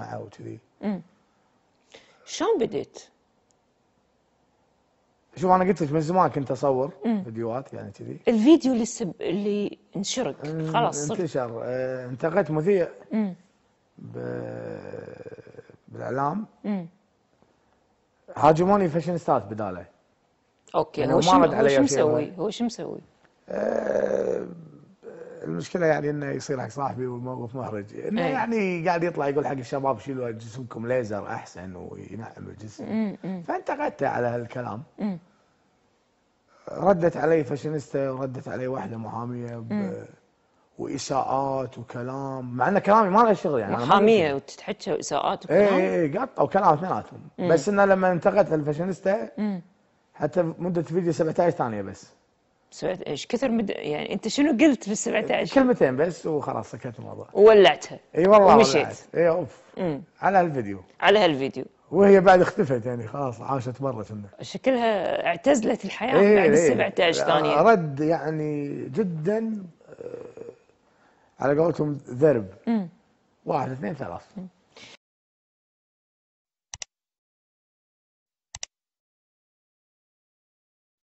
معه وكذي شلون بديت؟ شوف انا قلت لك من زمان كنت اصور مم. فيديوهات يعني كذي الفيديو اللي سب... اللي انشرك خلاص انتشر اه انتقدت مذيع ب... بالاعلام هاجموني فاشينيستات بداله اوكي يعني هو شو مسوي؟ هو شو مسوي؟ المشكله يعني انه يصير حق صاحبي والموقف محرج انه أي. يعني قاعد يطلع يقول حق الشباب شيلوا جسمكم ليزر احسن وينعم الجسم فانتقدته على هالكلام ردت علي فاشينيستا وردت علي واحده محاميه واساءات وكلام مع ان كلامي ما له شغل يعني محاميه وتتحكى واساءات إيه، وكلام اي اي قطوا كلام اثنيناتهم بس انه لما انتقدت الفاشينيستا حتى مده الفيديو 17 ثانيه بس سمعت ايش؟ كثر مد... يعني انت شنو قلت في ال 17 كلمتين بس وخلاص سكت الموضوع وولعتها اي والله ومشيت اي اوف مم. على هالفيديو على هالفيديو وهي بعد اختفت يعني خلاص عاشت مرة كنا شكلها اعتزلت الحياه إيه بعد ال 17 ثانيه رد يعني جدا آه، على قولتهم ذرب واحد اثنين ثلاث